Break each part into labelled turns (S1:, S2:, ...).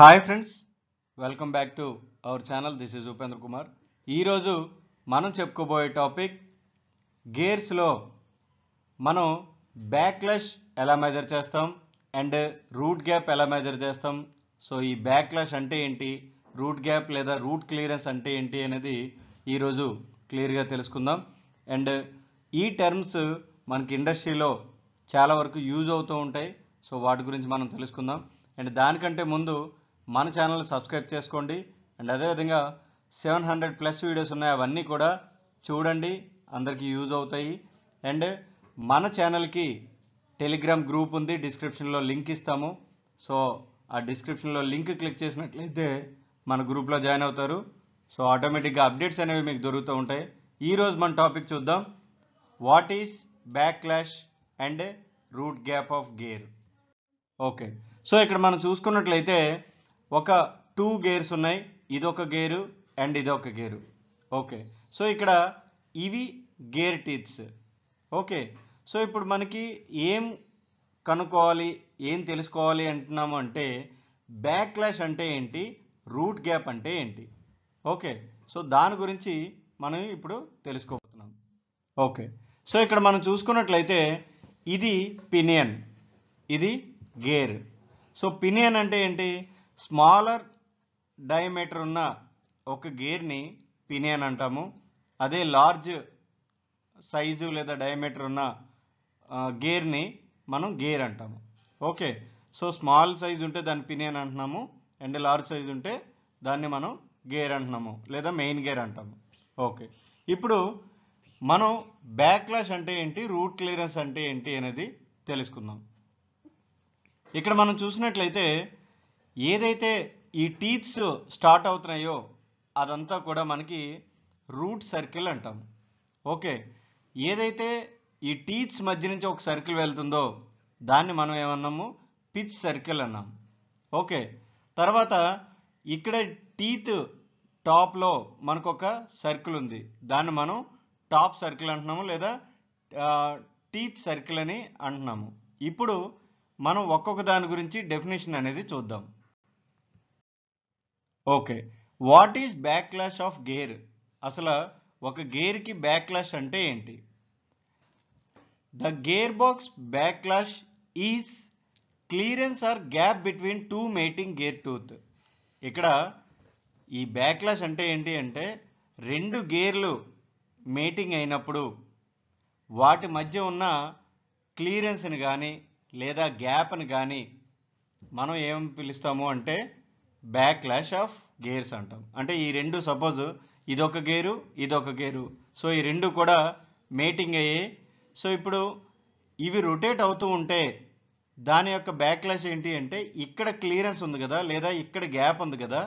S1: hi friends welcome back to our channel this is Upendra Kumar ఈరోజు మనం చెప్పుకోబోయే టాపిక్ గేర్స్లో మనం బ్యాక్లష్ ఎలా మెజర్ చేస్తాం అండ్ రూట్ గ్యాప్ ఎలా మెజర్ చేస్తాం సో ఈ బ్యాక్లష్ అంటే ఏంటి రూట్ గ్యాప్ లేదా రూట్ క్లియరెన్స్ అంటే ఏంటి అనేది ఈరోజు క్లియర్గా తెలుసుకుందాం అండ్ ఈ టర్మ్స్ మనకి ఇండస్ట్రీలో చాలా వరకు యూజ్ అవుతూ ఉంటాయి సో వాటి గురించి మనం తెలుసుకుందాం అండ్ దానికంటే ముందు మన ఛానల్ని సబ్స్క్రైబ్ చేసుకోండి అండ్ అదేవిధంగా సెవెన్ హండ్రెడ్ ప్లస్ వీడియోస్ ఉన్నాయి అవన్నీ కూడా చూడండి అందరికీ యూజ్ అవుతాయి అండ్ మన ఛానల్కి టెలిగ్రామ్ గ్రూప్ ఉంది డిస్క్రిప్షన్లో లింక్ ఇస్తాము సో ఆ డిస్క్రిప్షన్లో లింక్ క్లిక్ చేసినట్లయితే మన గ్రూప్లో జాయిన్ అవుతారు సో ఆటోమేటిక్గా అప్డేట్స్ అనేవి మీకు దొరుకుతూ ఉంటాయి ఈరోజు మన టాపిక్ చూద్దాం what is backlash and root gap of gear okay so ఇక్కడ మనం చూసుకున్నట్లయితే ఒక టూ గేర్స్ ఉన్నాయి ఇదొక గేరు అండ్ ఇదొక గేరు ఓకే సో ఇక్కడ ఇవి గేర్ టీత్స్ ఓకే సో ఇప్పుడు మనకి ఏం కనుక్కోవాలి ఏం తెలుసుకోవాలి అంటున్నాము అంటే బ్యాక్ క్లాష్ అంటే ఏంటి రూట్ గ్యాప్ అంటే ఏంటి ఓకే సో దాని గురించి మనం ఇప్పుడు తెలుసుకోబోతున్నాం ఓకే సో ఇక్కడ మనం చూసుకున్నట్లయితే ఇది పినియన్ ఇది గేర్ సో పినియన్ అంటే ఏంటి స్మాలర్ డయామీటర్ ఉన్న ఒక గేర్ని పినియన్ అంటాము అదే లార్జ్ సైజు లేదా డయామీటర్ ఉన్న గేర్ని మనం గేర్ అంటాము ఓకే సో స్మాల్ సైజు ఉంటే దాన్ని పినియన్ అంటున్నాము అండ్ లార్జ్ సైజు ఉంటే దాన్ని మనం గేర్ అంటున్నాము లేదా మెయిన్ గేర్ అంటాము ఓకే ఇప్పుడు మనం బ్యాక్లాష్ అంటే ఏంటి రూట్ క్లియరెన్స్ అంటే ఏంటి అనేది తెలుసుకుందాం ఇక్కడ మనం చూసినట్లయితే ఏదైతే ఈ టీత్స్ స్టార్ట్ అవుతున్నాయో అదంతా కూడా మనకి రూట్ సర్కిల్ అంటాం ఓకే ఏదైతే ఈ టీత్స్ మధ్య నుంచి ఒక సర్కిల్ వెళ్తుందో దాన్ని మనం ఏమన్నాము పిచ్ సర్కిల్ అన్నాం ఓకే తర్వాత ఇక్కడ టీత్ టాప్లో మనకు ఒక సర్కిల్ ఉంది దాన్ని మనం టాప్ సర్కిల్ అంటున్నాము లేదా టీత్ సర్కిల్ అని అంటున్నాము ఇప్పుడు మనం ఒక్కొక్క దాని గురించి డెఫినేషన్ అనేది చూద్దాం okay what is backlash of gear అసలు ఒక గేర్కి బ్యాక్లాష్ అంటే ఏంటి the gear box backlash is clearance or gap between two mating gear tooth ఇక్కడ ఈ బ్యాక్లాష్ అంటే ఏంటి అంటే రెండు గేర్లు మేటింగ్ అయినప్పుడు వాటి మధ్య ఉన్న క్లియరెన్స్ని కానీ లేదా గ్యాప్ని కానీ మనం ఏం పిలుస్తాము అంటే బ్యాక్ క్లాష్ ఆఫ్ గేర్స్ అంటాం అంటే ఈ రెండు సపోజ్ ఇదొక గేరు ఇదొక గేరు సో ఈ రెండు కూడా మేటింగ్ అయ్యి సో ఇప్పుడు ఇవి రొటేట్ అవుతూ ఉంటే దాని యొక్క బ్యాక్ క్లాష్ ఏంటి అంటే ఇక్కడ క్లియరెన్స్ ఉంది కదా లేదా ఇక్కడ గ్యాప్ ఉంది కదా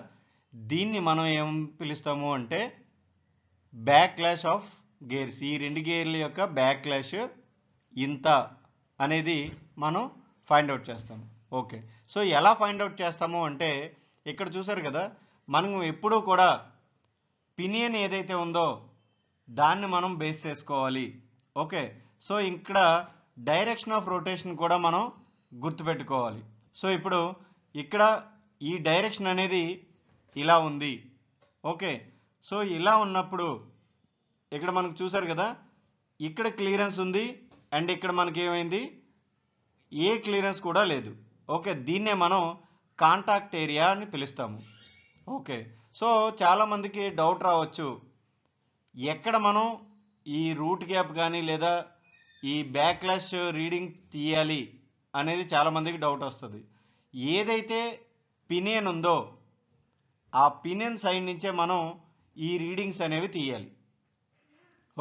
S1: దీన్ని మనం ఏం పిలుస్తాము అంటే బ్యాక్ క్లాష్ ఆఫ్ గేర్స్ ఈ రెండు గేర్ల యొక్క బ్యాక్ క్లాష్ ఇంత అనేది మనం ఫైండ్ అవుట్ చేస్తాము ఓకే సో ఎలా ఫైండ్ అవుట్ చేస్తాము అంటే ఇక్కడ చూసారు కదా మనం ఎప్పుడూ కూడా పినియన్ ఏదైతే ఉందో దాన్ని మనం బేస్ చేసుకోవాలి ఓకే సో ఇక్కడ డైరెక్షన్ ఆఫ్ రొటేషన్ కూడా మనం గుర్తుపెట్టుకోవాలి సో ఇప్పుడు ఇక్కడ ఈ డైరెక్షన్ అనేది ఇలా ఉంది ఓకే సో ఇలా ఉన్నప్పుడు ఇక్కడ మనకు చూసారు కదా ఇక్కడ క్లియరెన్స్ ఉంది అండ్ ఇక్కడ మనకి ఏమైంది ఏ క్లియరెన్స్ కూడా లేదు ఓకే దీన్నే మనం కాంటాక్ట్ ఏరియా అని పిలుస్తాము ఓకే సో చాలామందికి డౌట్ రావచ్చు ఎక్కడ మనం ఈ రూట్ గ్యాప్ కానీ లేదా ఈ బ్యాక్లాష్ రీడింగ్ తీయాలి అనేది చాలామందికి డౌట్ వస్తుంది ఏదైతే పినియన్ ఉందో ఆ పినియన్ సైడ్ నుంచే మనం ఈ రీడింగ్స్ అనేవి తీయాలి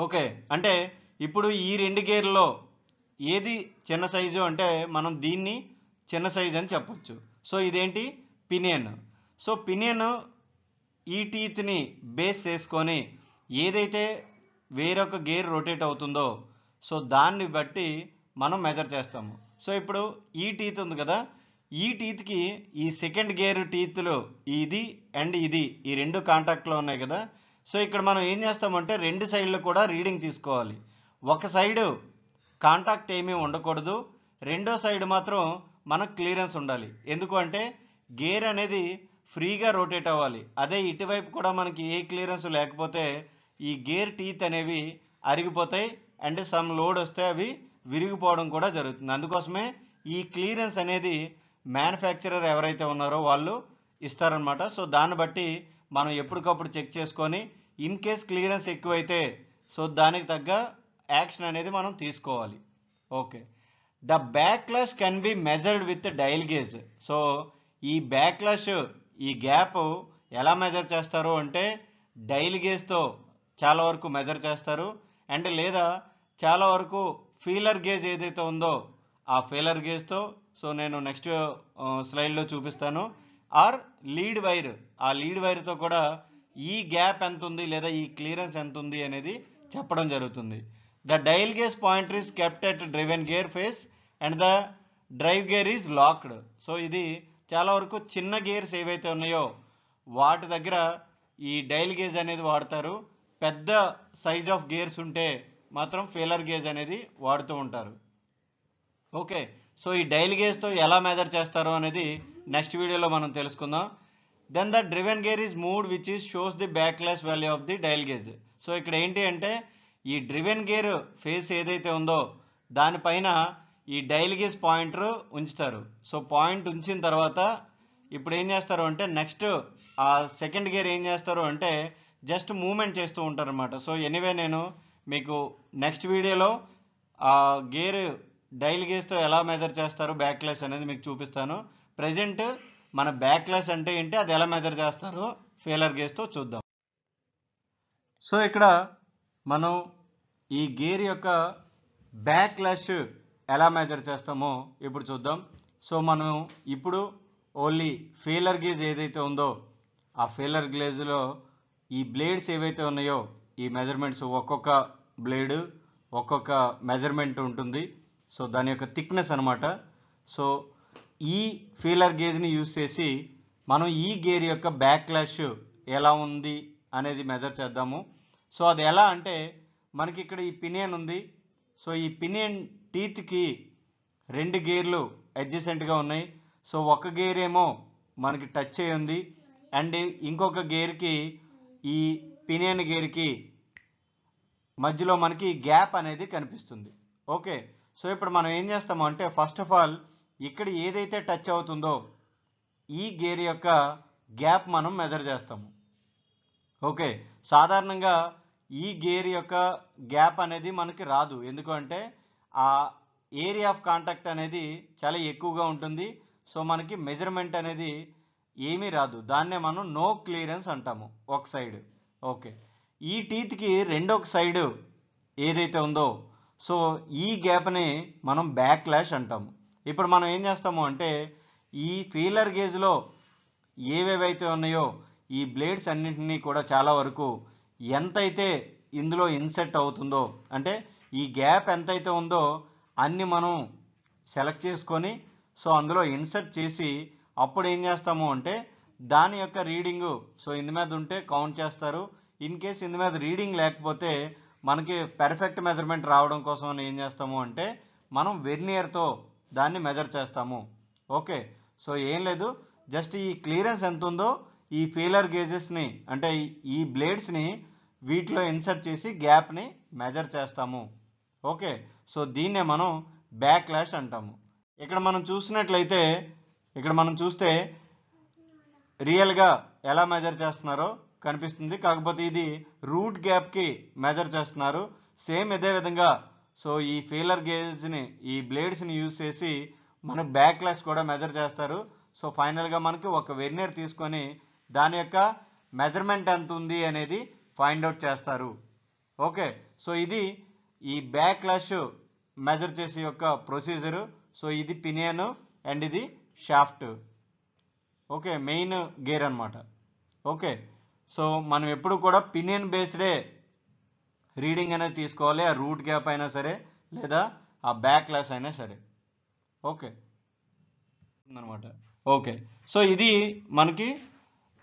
S1: ఓకే అంటే ఇప్పుడు ఈ రెండు గేర్లో ఏది చిన్న సైజు అంటే మనం దీన్ని చిన్న సైజు అని చెప్పొచ్చు సో ఇదేంటి పినియన్ సో పినియన్ ఈ టీత్ని బేస్ చేసుకొని ఏదైతే వేరొక గేర్ రొటేట్ అవుతుందో సో దాన్ని బట్టి మనం మెజర్ చేస్తాము సో ఇప్పుడు ఈ టీత్ ఉంది కదా ఈ టీత్కి ఈ సెకండ్ గేర్ టీత్లో ఇది అండ్ ఇది ఈ రెండు కాంటాక్ట్లో ఉన్నాయి కదా సో ఇక్కడ మనం ఏం చేస్తామంటే రెండు సైడ్లు కూడా రీడింగ్ తీసుకోవాలి ఒక సైడు కాంటాక్ట్ ఏమీ ఉండకూడదు రెండో సైడ్ మాత్రం మనకు క్లియరెన్స్ ఉండాలి ఎందుకు అంటే గేర్ అనేది ఫ్రీగా రొటేట్ అవ్వాలి అదే ఇటువైపు కూడా మనకి ఏ క్లియరెన్స్ లేకపోతే ఈ గేర్ టీత్ అనేవి అరిగిపోతాయి అండ్ సమ్ లోడ్ వస్తే అవి విరిగిపోవడం కూడా జరుగుతుంది అందుకోసమే ఈ క్లియరెన్స్ అనేది మ్యానుఫ్యాక్చరర్ ఎవరైతే ఉన్నారో వాళ్ళు ఇస్తారనమాట సో దాన్ని బట్టి మనం ఎప్పటికప్పుడు చెక్ చేసుకొని ఇన్ కేస్ క్లియరెన్స్ ఎక్కువైతే సో దానికి తగ్గ యాక్షన్ అనేది మనం తీసుకోవాలి okay the backlash can be measured with dial gauge so ఈ బ్యాక్లాష్ ఈ గ్యాప్ ఎలా మెజర్ చేస్తారు అంటే డైల్ గేజ్తో చాలా వరకు మెజర్ చేస్తారు అండ్ లేదా చాలా వరకు ఫీలర్ గేజ్ ఏదైతే ఉందో ఆ ఫీలర్ గేజ్తో సో నేను నెక్స్ట్ స్లైడ్లో చూపిస్తాను ఆర్ లీడ్ వైర్ ఆ లీడ్ వైర్తో కూడా ఈ గ్యాప్ ఎంత ఉంది లేదా ఈ క్లియరెన్స్ ఎంత ఉంది అనేది చెప్పడం జరుగుతుంది the dial gauge point is kept at driven gear face and the drive gear is locked so ఇది చాలా వరకు చిన్న గేర్స్ ఏవైతే ఉన్నాయో వాటి దగ్గర ఈ డైల్ గేజ్ అనేది వాడతారు పెద్ద సైజ్ ఆఫ్ గేర్స్ ఉంటే మాత్రం ఫేలర్ గేజ్ అనేది వాడుతూ ఉంటారు ఓకే సో ఈ డైల్ గేజ్తో ఎలా మెజర్ చేస్తారో అనేది నెక్స్ట్ వీడియోలో మనం తెలుసుకుందాం then the driven gear is moved which is shows the backlash value of the dial gauge so ఇక్కడ ఏంటి అంటే ఈ డ్రివెన్ గేర్ ఫేస్ ఏదైతే ఉందో దానిపైన ఈ డైల్ గేజ్ పాయింటర్ ఉంచుతారు సో పాయింట్ ఉంచిన తర్వాత ఇప్పుడు ఏం చేస్తారు అంటే నెక్స్ట్ ఆ సెకండ్ గేర్ ఏం చేస్తారు అంటే జస్ట్ మూమెంట్ చేస్తూ ఉంటారు అనమాట సో ఎనీవే నేను మీకు నెక్స్ట్ వీడియోలో ఆ గేర్ డైల్ గేస్తో ఎలా మెజర్ చేస్తారు బ్యాక్ క్లాస్ అనేది మీకు చూపిస్తాను ప్రజెంట్ మన బ్యాక్ క్లాస్ అంటే ఏంటి అది ఎలా మెజర్ చేస్తారు ఫెయిలర్ గేస్తో చూద్దాం సో ఇక్కడ మనం ఈ గేర్ యొక్క బ్యాక్ క్లాష్ ఎలా మెజర్ చేస్తామో ఇప్పుడు చూద్దాం సో మనం ఇప్పుడు ఓన్లీ ఫీలర్ గేజ్ ఏదైతే ఉందో ఆ ఫీలర్ గ్లేజ్లో ఈ బ్లేడ్స్ ఏవైతే ఉన్నాయో ఈ మెజర్మెంట్స్ ఒక్కొక్క బ్లేడు ఒక్కొక్క మెజర్మెంట్ ఉంటుంది సో దాని యొక్క థిక్నెస్ అనమాట సో ఈ ఫీలర్ గేజ్ని యూజ్ చేసి మనం ఈ గేర్ యొక్క బ్యాక్ క్లాష్ ఎలా ఉంది అనేది మెజర్ చేద్దాము సో అది ఎలా అంటే మనకి ఇక్కడ ఈ పినియన్ ఉంది సో ఈ పినియన్ టీత్కి రెండు గేర్లు అడ్జసెంట్గా ఉన్నాయి సో ఒక గేర్ ఏమో మనకి టచ్ అయి ఉంది అండ్ ఇంకొక గేర్కి ఈ పినియన్ గేర్కి మధ్యలో మనకి గ్యాప్ అనేది కనిపిస్తుంది ఓకే సో ఇప్పుడు మనం ఏం చేస్తాము అంటే ఫస్ట్ ఆఫ్ ఆల్ ఇక్కడ ఏదైతే టచ్ అవుతుందో ఈ గేర్ యొక్క గ్యాప్ మనం మెజర్ చేస్తాము ఓకే సాధారణంగా ఈ గేర్ యొక్క గ్యాప్ అనేది మనకి రాదు ఎందుకంటే ఆ ఏరియా ఆఫ్ కాంటాక్ట్ అనేది చాలా ఎక్కువగా ఉంటుంది సో మనకి మెజర్మెంట్ అనేది ఏమీ రాదు దాన్నే మనం నో క్లియరెన్స్ అంటాము ఒక సైడ్ ఓకే ఈ టీత్కి రెండొక సైడ్ ఏదైతే ఉందో సో ఈ గ్యాప్ని మనం బ్యాక్ క్లాష్ అంటాము ఇప్పుడు మనం ఏం చేస్తాము అంటే ఈ ఫీలర్ గేజ్లో ఏవేవైతే ఉన్నాయో ఈ బ్లేడ్స్ అన్నింటినీ కూడా చాలా వరకు ఎంతైతే ఇందులో ఇన్సెట్ అవుతుందో అంటే ఈ గ్యాప్ ఎంతైతే ఉందో అన్ని మనం సెలెక్ట్ చేసుకొని సో అందులో ఇన్సర్ట్ చేసి అప్పుడు ఏం చేస్తాము అంటే దాని యొక్క రీడింగు సో ఇందు మీద ఉంటే కౌంట్ చేస్తారు ఇన్ కేస్ ఇందు మీద రీడింగ్ లేకపోతే మనకి పెర్ఫెక్ట్ మెజర్మెంట్ రావడం కోసం ఏం చేస్తాము అంటే మనం వెర్నియర్తో దాన్ని మెజర్ చేస్తాము ఓకే సో ఏం లేదు జస్ట్ ఈ క్లియరెన్స్ ఎంత ఉందో ఈ ఫీలర్ గేజెస్ని అంటే ఈ బ్లేడ్స్ని వీటిలో ఇన్సర్ట్ చేసి గ్యాప్ని మెజర్ చేస్తాము ఓకే సో దీన్నే మనం బ్యాక్ క్లాష్ అంటాము ఇక్కడ మనం చూసినట్లయితే ఇక్కడ మనం చూస్తే రియల్గా ఎలా మెజర్ చేస్తున్నారో కనిపిస్తుంది కాకపోతే ఇది రూట్ గ్యాప్కి మెజర్ చేస్తున్నారు సేమ్ ఇదే విధంగా సో ఈ ఫీలర్ గేజ్ని ఈ బ్లేడ్స్ని యూజ్ చేసి మన బ్యాక్ క్లాష్ కూడా మెజర్ చేస్తారు సో ఫైనల్గా మనకి ఒక వెర్నియర్ తీసుకొని దాని యొక్క మెజర్మెంట్ ఎంత ఉంది అనేది ఫైండ్ అవుట్ చేస్తారు ఓకే సో ఇది ఈ బ్యాక్ క్లాష్ మెజర్ చేసే యొక్క ప్రొసీజరు సో ఇది పినియన్ అండ్ ఇది షాఫ్ట్ ఓకే మెయిన్ గేర్ అనమాట ఓకే సో మనం ఎప్పుడు కూడా పినియన్ బేస్డే రీడింగ్ అనేది తీసుకోవాలి ఆ రూట్ గ్యాప్ అయినా సరే లేదా ఆ బ్యాక్ క్లాస్ అయినా సరే ఓకే అనమాట ఓకే సో ఇది మనకి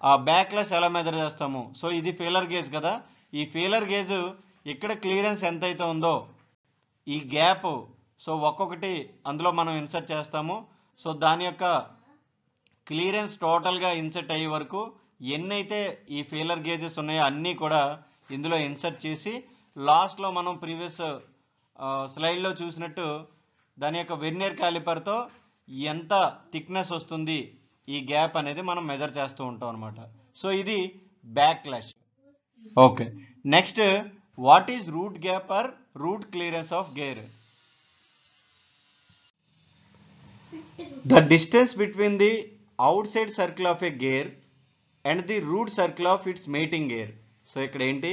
S1: ఆ బ్యాక్ క్లాస్ ఎలా మెజర్ చేస్తాము సో ఇది ఫీలర్ గేజ్ కదా ఈ ఫీలర్ గేజ్ ఇక్కడ క్లియరెన్స్ ఎంతైతే ఉందో ఈ గ్యాప్ సో ఒక్కొక్కటి అందులో మనం ఇన్సర్ట్ చేస్తాము సో దాని యొక్క క్లియరెన్స్ టోటల్గా ఇన్సర్ట్ అయ్యే వరకు ఎన్నైతే ఈ ఫెయిలర్ గేజెస్ ఉన్నాయో అన్నీ కూడా ఇందులో ఇన్సర్ట్ చేసి లాస్ట్లో మనం ప్రీవియస్ స్లైడ్లో చూసినట్టు దాని యొక్క వెర్నియర్ క్యాలిపర్తో ఎంత థిక్నెస్ వస్తుంది ఈ గ్యాప్ అనేది మనం మెజర్ చేస్తూ ఉంటాం అనమాట సో ఇది backlash okay next What root gap or root clearance of gear the distance between the outside circle of a gear and the root circle of its mating gear so ఇక్కడ ఏంటి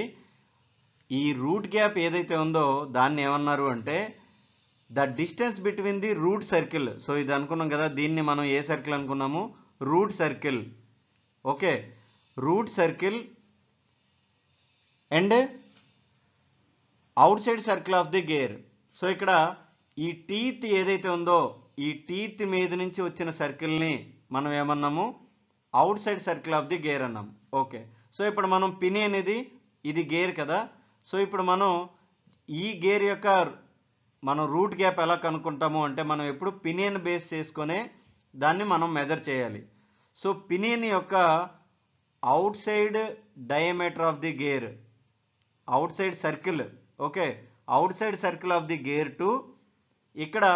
S1: ఈ route gap ఏదైతే ఉందో దాన్ని ఏమన్నారు అంటే the distance between the root circle so ఇది అనుకున్నాం కదా దీన్ని మనం ఏ సర్కిల్ అనుకున్నాము root circle okay root circle and outside circle of the gear so ఇక్కడ ఈ టీత్ ఏదైతే ఉందో ఈ టీత్ మీద నుంచి వచ్చిన సర్కిల్ని మనం ఏమన్నాము outside circle of the gear అన్నాం ఓకే సో ఇప్పుడు మనం పిని అనేది ఇది గేర్ కదా సో ఇప్పుడు మనం ఈ గేర్ యొక్క మనం రూట్ గ్యాప్ ఎలా కనుక్కుంటాము అంటే మనం ఎప్పుడు పినియన్ బేస్ చేసుకునే దాన్ని మనం మెజర్ చేయాలి సో పినియన్ యొక్క outside diameter of the gear outside circle okay outside circle of the gear two ఇక్కడ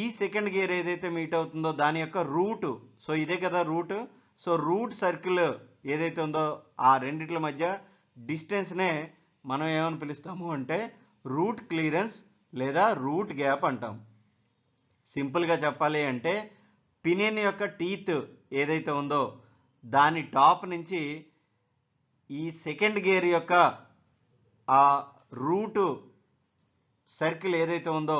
S1: ఈ సెకండ్ గేర్ ఏదైతే మీట్ అవుతుందో దాని యొక్క రూట్ సో ఇదే కదా రూట్ సో రూట్ సర్కిల్ ఏదైతే ఉందో ఆ రెండిట్ల మధ్య డిస్టెన్స్నే మనం ఏమని పిలుస్తాము అంటే రూట్ క్లియరెన్స్ లేదా రూట్ గ్యాప్ అంటాం సింపుల్గా చెప్పాలి అంటే పినియన్ యొక్క టీత్ ఏదైతే ఉందో దాని టాప్ నుంచి ఈ సెకండ్ గేర్ యొక్క ఆ రూటు సర్కిల్ ఏదైతే ఉందో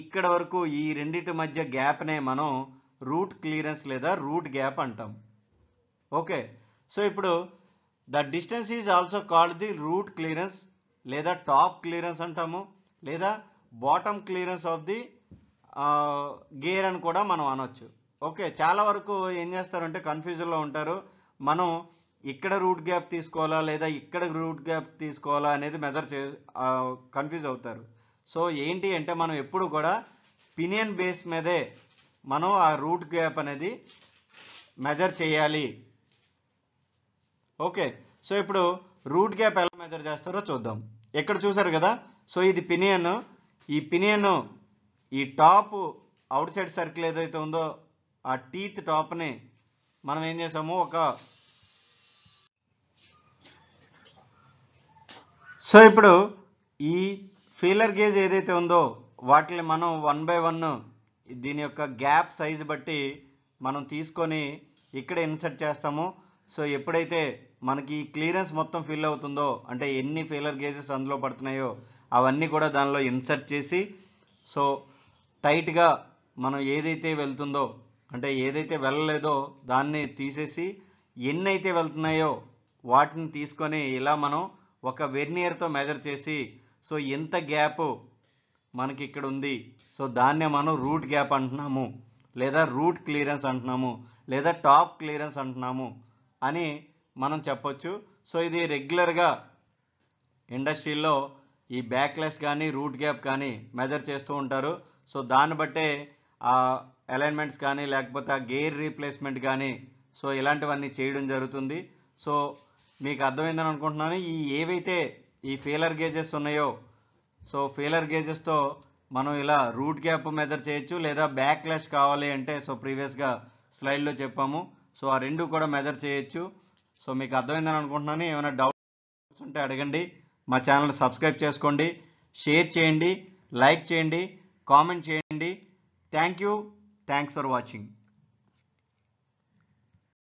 S1: ఇక్కడ వరకు ఈ రెండింటి మధ్య గ్యాప్నే మనం రూట్ క్లియరెన్స్ లేదా రూట్ గ్యాప్ అంటాం ఓకే సో ఇప్పుడు the distance is also called the root clearance లేదా టాప్ క్లియరెన్స్ అంటాము లేదా bottom clearance of the gear అని కూడా మనం అనొచ్చు ఓకే చాలా వరకు ఏం చేస్తారంటే కన్ఫ్యూజన్లో ఉంటారు మనం ఇక్కడ రూట్ గ్యాప్ తీసుకోవాలా లేదా ఇక్కడ రూట్ గ్యాప్ తీసుకోవాలా అనేది మెదర్ చే కన్ఫ్యూజ్ అవుతారు సో ఏంటి అంటే మనం ఎప్పుడు కూడా పినియన్ బేస్ మీదే మనం ఆ రూట్ గ్యాప్ అనేది మెజర్ చేయాలి ఓకే సో ఇప్పుడు రూట్ గ్యాప్ ఎలా మెజర్ చేస్తారో చూద్దాం ఎక్కడ చూసారు కదా సో ఇది పినియన్ ఈ పినియన్ ఈ టాప్ అవుట్ సైడ్ సర్కిల్ ఏదైతే ఉందో ఆ టీత్ టాప్ని మనం ఏం చేసాము ఒక సో ఇప్పుడు ఈ ఫీలర్ గేజ్ ఏదైతే ఉందో వాటిని మనం వన్ బై వన్ దీని యొక్క గ్యాప్ సైజ్ బట్టి మనం తీసుకొని ఇక్కడ ఇన్సర్ట్ చేస్తాము సో ఎప్పుడైతే మనకి క్లియరెన్స్ మొత్తం ఫిల్ అవుతుందో అంటే ఎన్ని ఫీలర్ గేజెస్ అందులో పడుతున్నాయో అవన్నీ కూడా దానిలో ఇన్సర్ట్ చేసి సో టైట్గా మనం ఏదైతే వెళ్తుందో అంటే ఏదైతే వెళ్ళలేదో దాన్ని తీసేసి ఎన్ని అయితే వెళ్తున్నాయో వాటిని తీసుకొని ఇలా మనం ఒక వెర్నియర్తో మెజర్ చేసి సో ఎంత గ్యాప్ మనకి ఇక్కడ ఉంది సో దాన్నే మనం రూట్ గ్యాప్ అంటున్నాము లేదా రూట్ క్లియరెన్స్ అంటున్నాము లేదా టాప్ క్లియరెన్స్ అంటున్నాము అని మనం చెప్పొచ్చు సో ఇది రెగ్యులర్గా ఇండస్ట్రీలో ఈ బ్యాక్లెస్ కానీ రూట్ గ్యాప్ కానీ మెజర్ చేస్తూ ఉంటారు సో దాన్ని బట్టే ఆ అలైన్మెంట్స్ కానీ లేకపోతే ఆ గేర్ రీప్లేస్మెంట్ కానీ సో ఇలాంటివన్నీ చేయడం జరుగుతుంది సో మీకు అర్థమైందని అనుకుంటున్నాను ఈ ఏవైతే ఈ ఫీలర్ గేజెస్ ఉన్నాయో సో ఫీలర్ గేజెస్తో మనం ఇలా రూట్ గ్యాప్ మెదర్ చేయొచ్చు లేదా బ్యాక్ క్లాష్ కావాలి అంటే సో ప్రీవియస్గా స్లైడ్లో చెప్పాము సో ఆ రెండు కూడా మెజర్ చేయొచ్చు సో మీకు అర్థమైందని అనుకుంటున్నాను ఏమైనా డౌట్స్ ఉంటే అడగండి మా ఛానల్ సబ్స్క్రైబ్ చేసుకోండి షేర్ చేయండి లైక్ చేయండి కామెంట్ చేయండి thank you thanks for watching